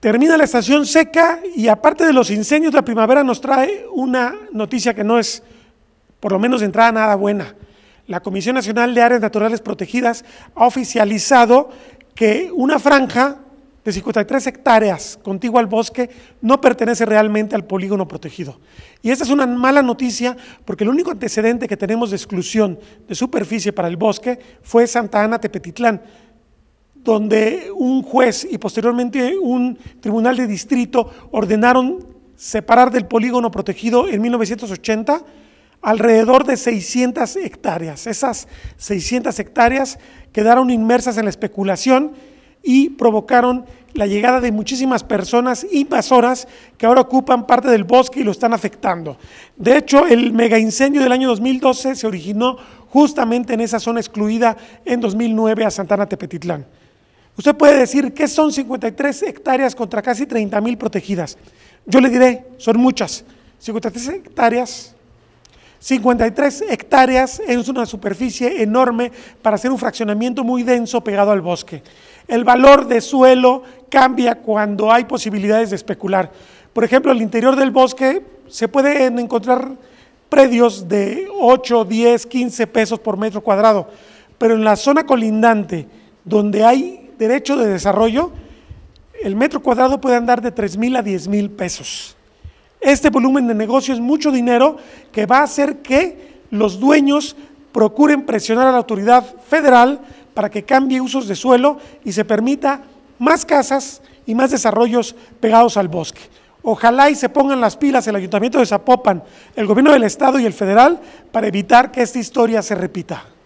Termina la estación seca y aparte de los incendios, la primavera nos trae una noticia que no es, por lo menos de entrada, nada buena. La Comisión Nacional de Áreas Naturales Protegidas ha oficializado que una franja de 53 hectáreas contigua al bosque no pertenece realmente al polígono protegido. Y esta es una mala noticia porque el único antecedente que tenemos de exclusión de superficie para el bosque fue Santa Ana Tepetitlán, donde un juez y posteriormente un tribunal de distrito ordenaron separar del polígono protegido en 1980 alrededor de 600 hectáreas. Esas 600 hectáreas quedaron inmersas en la especulación y provocaron la llegada de muchísimas personas invasoras que ahora ocupan parte del bosque y lo están afectando. De hecho, el mega incendio del año 2012 se originó justamente en esa zona excluida en 2009 a Santana Tepetitlán. Usted puede decir, ¿qué son 53 hectáreas contra casi 30.000 protegidas? Yo le diré, son muchas. 53 hectáreas, 53 hectáreas es una superficie enorme para hacer un fraccionamiento muy denso pegado al bosque. El valor de suelo cambia cuando hay posibilidades de especular. Por ejemplo, el interior del bosque se pueden encontrar predios de 8, 10, 15 pesos por metro cuadrado, pero en la zona colindante, donde hay derecho de desarrollo, el metro cuadrado puede andar de 3 mil a 10 mil pesos. Este volumen de negocio es mucho dinero que va a hacer que los dueños procuren presionar a la autoridad federal para que cambie usos de suelo y se permita más casas y más desarrollos pegados al bosque. Ojalá y se pongan las pilas el Ayuntamiento de Zapopan, el Gobierno del Estado y el Federal para evitar que esta historia se repita.